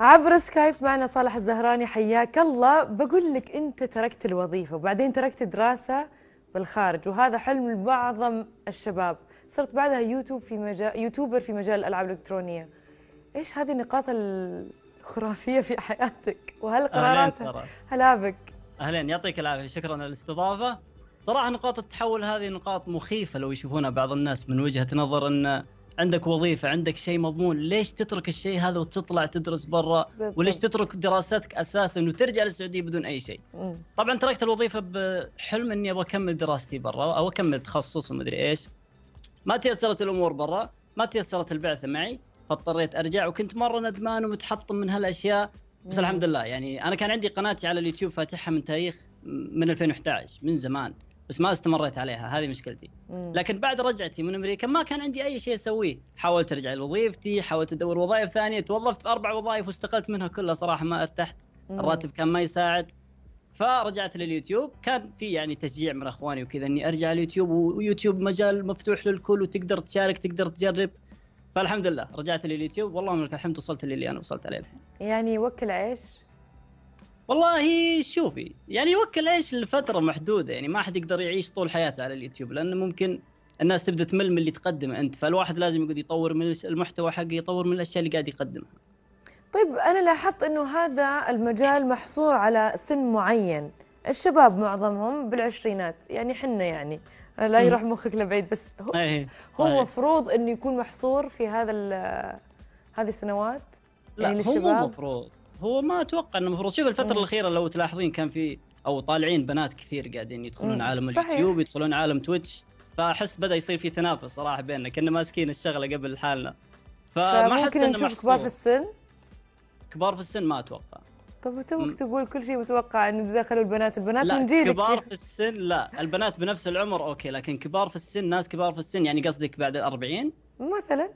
عبر سكايب معنا صالح الزهراني حياك الله بقول لك انت تركت الوظيفه وبعدين تركت دراسه بالخارج وهذا حلم معظم الشباب صرت بعدها يوتيوب في مجال يوتيوبر في مجال الالعاب الالكترونيه ايش هذه النقاط الخرافيه في حياتك وهل هلا هلابك اهلين يعطيك العافيه شكرا على الاستضافه صراحه نقاط التحول هذه نقاط مخيفه لو يشوفونها بعض الناس من وجهه نظر ان عندك وظيفه عندك شيء مضمون ليش تترك الشيء هذا وتطلع تدرس برا وليش تترك دراستك اساسا وترجع للسعوديه بدون اي شيء طبعا تركت الوظيفه بحلم اني ابغى اكمل دراستي برا او اكمل تخصص ومدري ايش ما تيسرت الامور برا ما تيسرت البعثه معي فاضطريت ارجع وكنت مره ندمان ومتحطم من هالاشياء بس الحمد لله يعني انا كان عندي قناتي على اليوتيوب فاتحها من تاريخ من 2011 من زمان بس ما استمريت عليها هذه مشكلتي مم. لكن بعد رجعتي من امريكا ما كان عندي اي شيء اسويه حاولت ارجع لوظيفتي حاولت ادور وظائف ثانيه توظفت في اربع وظائف واستقلت منها كلها صراحه ما ارتحت مم. الراتب كان ما يساعد فرجعت لليوتيوب كان في يعني تشجيع من اخواني وكذا اني ارجع اليوتيوب ويوتيوب مجال مفتوح للكل وتقدر تشارك تقدر تجرب فالحمد لله رجعت لليوتيوب والله لك الحمد وصلت للي انا وصلت عليه الحين يعني وكل عيش والله شوفي يعني يوكل ايش لفتره محدوده يعني ما حد يقدر يعيش طول حياته على اليوتيوب لانه ممكن الناس تبدا تمل من اللي تقدمه انت فالواحد لازم يقعد يطور من المحتوى حقه يطور من الاشياء اللي قاعد يقدمها طيب انا لاحظت انه هذا المجال محصور على سن معين الشباب معظمهم بالعشرينات يعني حنا يعني لا يروح مخك لبعيد بس هو هو مفروض انه يكون محصور في هذا هذه السنوات يعني لا هو مو مفروض هو ما اتوقع انه المفروض شوف الفتره الاخيره لو تلاحظين كان في او طالعين بنات كثير قاعدين يدخلون عالم اليوتيوب يدخلون عالم تويتش فاحس بدا يصير في تنافس صراحه بيننا كنا ماسكين الشغله قبل حالنا فما احس انه نشوف كبار في السن كبار في السن ما اتوقع طب توك تقول كل شيء متوقع انه دخلوا البنات البنات لا من جيلك كبار يعني. في السن لا البنات بنفس العمر اوكي لكن كبار في السن ناس كبار في السن يعني قصدك بعد ال 40 مثلا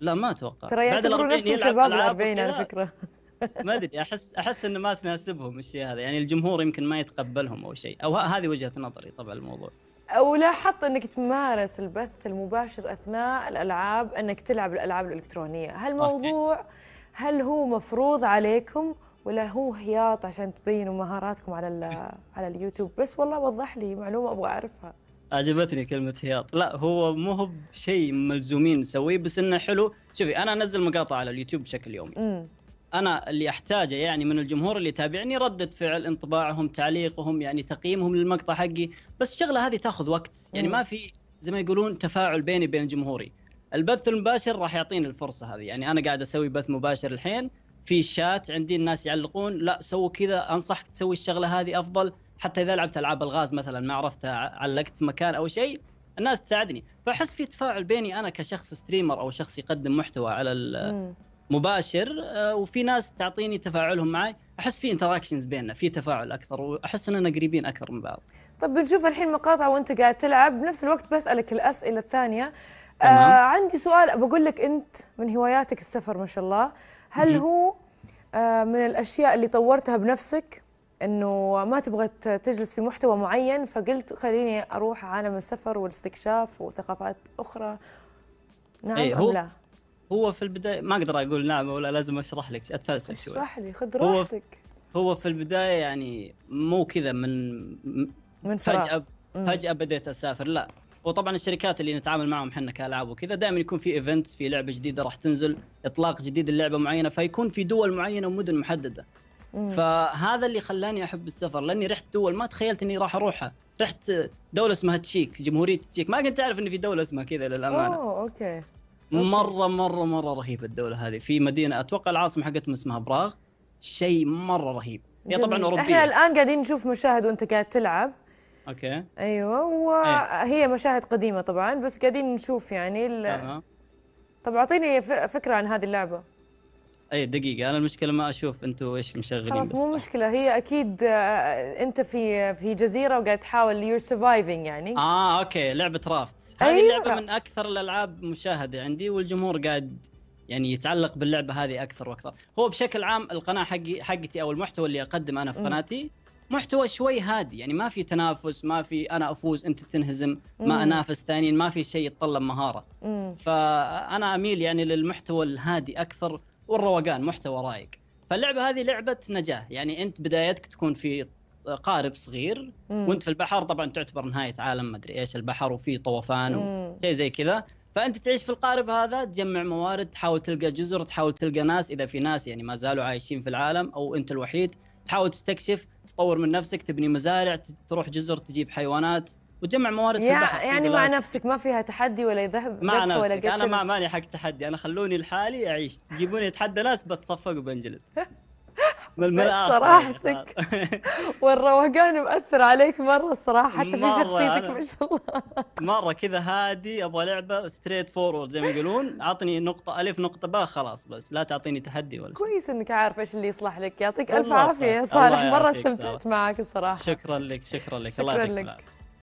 لا ما اتوقع ترى يعتبروا نفسهم شباب ال 40 على فكره ما ادري احس احس انه ما تناسبهم الشيء هذا يعني الجمهور يمكن ما يتقبلهم او شيء او هذه وجهه نظري طبعا الموضوع ولاحظت انك تمارس البث المباشر اثناء الالعاب انك تلعب الالعاب الالكترونيه هالموضوع هل هو مفروض عليكم ولا هو هياط عشان تبينوا مهاراتكم على على اليوتيوب بس والله وضح لي معلومه ابغى اعرفها عجبتني كلمة هياط، لا هو مو هو بشيء ملزومين نسويه بس انه حلو، شوفي انا انزل مقاطع على اليوتيوب بشكل يومي. انا اللي احتاجه يعني من الجمهور اللي يتابعني رده فعل انطباعهم تعليقهم يعني تقييمهم للمقطع حقي بس الشغله هذه تاخذ وقت يعني ما في زي ما يقولون تفاعل بيني وبين جمهوري البث المباشر راح يعطيني الفرصه هذه يعني انا قاعد اسوي بث مباشر الحين في شات عندي الناس يعلقون لا سووا كذا انصحك تسوي الشغله هذه افضل حتى اذا لعبت العاب الغاز مثلا ما عرفت علقت في مكان او شيء الناس تساعدني فاحس في تفاعل بيني انا كشخص ستريمر او شخص يقدم محتوى على مباشر آه، وفي ناس تعطيني تفاعلهم معي احس في انتراكشنز بيننا في تفاعل اكثر واحس اننا قريبين اكثر من بعض طب بنشوف الحين مقاطع وانت قاعد تلعب بنفس الوقت بسالك الاسئله الثانيه آه عندي سؤال بقول لك انت من هواياتك السفر ما شاء الله هل هو آه من الاشياء اللي طورتها بنفسك انه ما تبغى تجلس في محتوى معين فقلت خليني اروح عالم السفر والاستكشاف وثقافات اخرى نعم أيه ام لا هو في البدايه ما اقدر اقول نعم ولا لازم اشرح لك اتفلسف شوي اشرح لي خذ راحتك هو, هو في البدايه يعني مو كذا من من فراغ. فجاه فجاه بديت اسافر لا وطبعا الشركات اللي نتعامل معهم احنا كالعاب وكذا دائما يكون في ايفنتس في لعبه جديده راح تنزل اطلاق جديد للعبه معينه فيكون في دول معينه ومدن محدده فهذا اللي خلاني احب السفر لاني رحت دول ما تخيلت اني راح اروحها رحت دوله اسمها تشيك جمهوريه تشيك ما كنت اعرف ان في دوله اسمها كذا للامانه اوه اوكي مره مره مره رهيب الدوله هذه في مدينه اتوقع العاصمه حقتهم اسمها براغ شيء مره رهيب هي طبعا اوروبيه احنا الان قاعدين نشوف مشاهد وانت قاعد تلعب اوكي ايوه وهي مشاهد قديمه طبعا بس قاعدين نشوف يعني ال... طب اعطيني فكره عن هذه اللعبه اي دقيقة انا المشكلة ما اشوف انتم ايش مشغلين خلاص بس مو مشكلة هي اكيد آه، انت في في جزيرة وقاعد تحاول يور سرفايفنج يعني اه اوكي لعبة رافت هذه أيوة. اللعبة من اكثر الالعاب مشاهدة عندي والجمهور قاعد يعني يتعلق باللعبة هذه اكثر واكثر هو بشكل عام القناة حقي حقتي او المحتوى اللي اقدمه انا في قناتي محتوى شوي هادي يعني ما في تنافس ما في انا افوز انت تنهزم ما انافس ثانيين ما في شيء يتطلب مهاره مم. فانا اميل يعني للمحتوى الهادي اكثر والروقان محتوى رايق فاللعبه هذه لعبه نجاه يعني انت بدايتك تكون في قارب صغير مم. وانت في البحر طبعا تعتبر نهايه عالم ما ادري ايش البحر وفي طوفان وزي زي كذا فانت تعيش في القارب هذا تجمع موارد تحاول تلقى جزر تحاول تلقى ناس اذا في ناس يعني ما زالوا عايشين في العالم او انت الوحيد تحاول تستكشف تطور من نفسك تبني مزارع تروح جزر تجيب حيوانات وجمع موارد في البحر يعني مع نفسك ما فيها تحدي ولا ذهب مع نفسك ولا انا ما ماني حق تحدي انا خلوني لحالي اعيش تجيبوني اتحدى ناس بتصفق وبنجلس يعني، صراحتك والروقان مأثر عليك مرة الصراحة حتى في شخصيتك ما شاء الله مرة كذا هادي أبغى لعبة ستريت فورورد زي ما يقولون عطني نقطة ألف نقطة باء خلاص بس لا تعطيني تحدي ولا كويس إنك عارف إيش اللي يصلح لك يعطيك ألف عافية يا صالح مرة استمتعت معك الصراحة شكرا لك شكرا لك الله يعطيك العافية